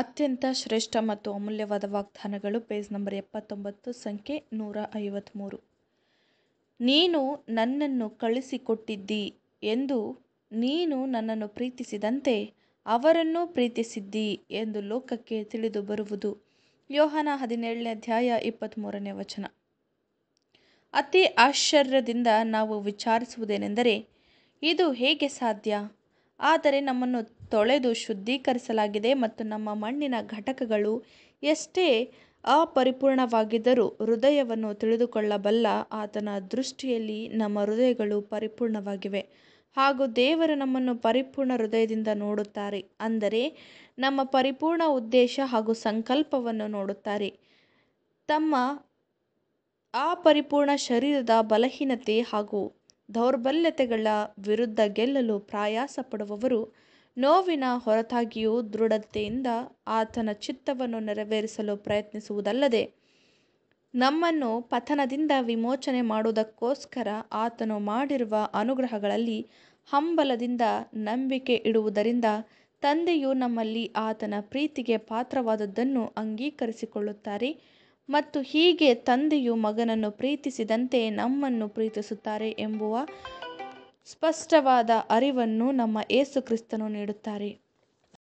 ಅತ್ಯಂತ ಶ್ರೇಷ್ಠ ಮತ್ತು ಅಮೂಲ್ಯವಾದ ವಾಗ್ದಾನಗಳು ಪೇಜ್ ನಂಬರ್ ಎಪ್ಪತ್ತೊಂಬತ್ತು ಸಂಖ್ಯೆ ನೂರ ಐವತ್ತ್ಮೂರು ನೀನು ನನ್ನನ್ನು ಕಳಿಸಿಕೊಟ್ಟಿದ್ದಿ ಎಂದು ನೀನು ನನ್ನನ್ನು ಪ್ರೀತಿಸಿದಂತೆ ಅವರನ್ನು ಪ್ರೀತಿಸಿದ್ದಿ ಎಂದು ಲೋಕಕ್ಕೆ ತಿಳಿದು ಬರುವುದು ಯೋಹನ ಹದಿನೇಳನೇ ಅಧ್ಯಾಯ ಇಪ್ಪತ್ತ್ಮೂರನೇ ವಚನ ಅತಿ ಆಶ್ಚರ್ಯದಿಂದ ನಾವು ವಿಚಾರಿಸುವುದೇನೆಂದರೆ ಇದು ಹೇಗೆ ಸಾಧ್ಯ ಆದರೆ ನಮ್ಮನ್ನು ತೊಳೆದು ಶುದ್ಧೀಕರಿಸಲಾಗಿದೆ ಮತ್ತು ನಮ್ಮ ಮಣ್ಣಿನ ಘಟಕಗಳು ಎಷ್ಟೇ ಅಪರಿಪೂರ್ಣವಾಗಿದ್ದರೂ ಹೃದಯವನ್ನು ತಿಳಿದುಕೊಳ್ಳಬಲ್ಲ ಆತನ ದೃಷ್ಟಿಯಲ್ಲಿ ನಮ್ಮ ಹೃದಯಗಳು ಪರಿಪೂರ್ಣವಾಗಿವೆ ಹಾಗೂ ದೇವರು ನಮ್ಮನ್ನು ಪರಿಪೂರ್ಣ ಹೃದಯದಿಂದ ನೋಡುತ್ತಾರೆ ಅಂದರೆ ನಮ್ಮ ಪರಿಪೂರ್ಣ ಉದ್ದೇಶ ಹಾಗೂ ಸಂಕಲ್ಪವನ್ನು ನೋಡುತ್ತಾರೆ ತಮ್ಮ ಅಪರಿಪೂರ್ಣ ಶರೀರದ ಬಲಹೀನತೆ ಹಾಗೂ ದೌರ್ಬಲ್ಯತೆಗಳ ವಿರುದ್ಧ ಗೆಲ್ಲಲು ಪ್ರಯಾಸ ಪಡುವವರು ನೋವಿನ ಹೊರತಾಗಿಯೂ ದೃಢತೆಯಿಂದ ಆತನ ಚಿತ್ತವನ್ನು ನೆರವೇರಿಸಲು ಪ್ರಯತ್ನಿಸುವುದಲ್ಲದೆ ನಮ್ಮನ್ನು ಪತನದಿಂದ ವಿಮೋಚನೆ ಮಾಡುವುದಕ್ಕೋಸ್ಕರ ಆತನು ಮಾಡಿರುವ ಅನುಗ್ರಹಗಳಲ್ಲಿ ಹಂಬಲದಿಂದ ನಂಬಿಕೆ ಇಡುವುದರಿಂದ ತಂದೆಯು ನಮ್ಮಲ್ಲಿ ಆತನ ಪ್ರೀತಿಗೆ ಪಾತ್ರವಾದದ್ದನ್ನು ಅಂಗೀಕರಿಸಿಕೊಳ್ಳುತ್ತಾರೆ ಮತ್ತು ಹೀಗೆ ತಂದೆಯು ಮಗನನ್ನು ಪ್ರೀತಿಸಿದಂತೆ ನಮ್ಮನ್ನು ಪ್ರೀತಿಸುತ್ತಾರೆ ಎಂಬುವ ಸ್ಪಷ್ಟವಾದ ಅರಿವನ್ನು ನಮ್ಮ ಏಸು ಕ್ರಿಸ್ತನು ನೀಡುತ್ತಾರೆ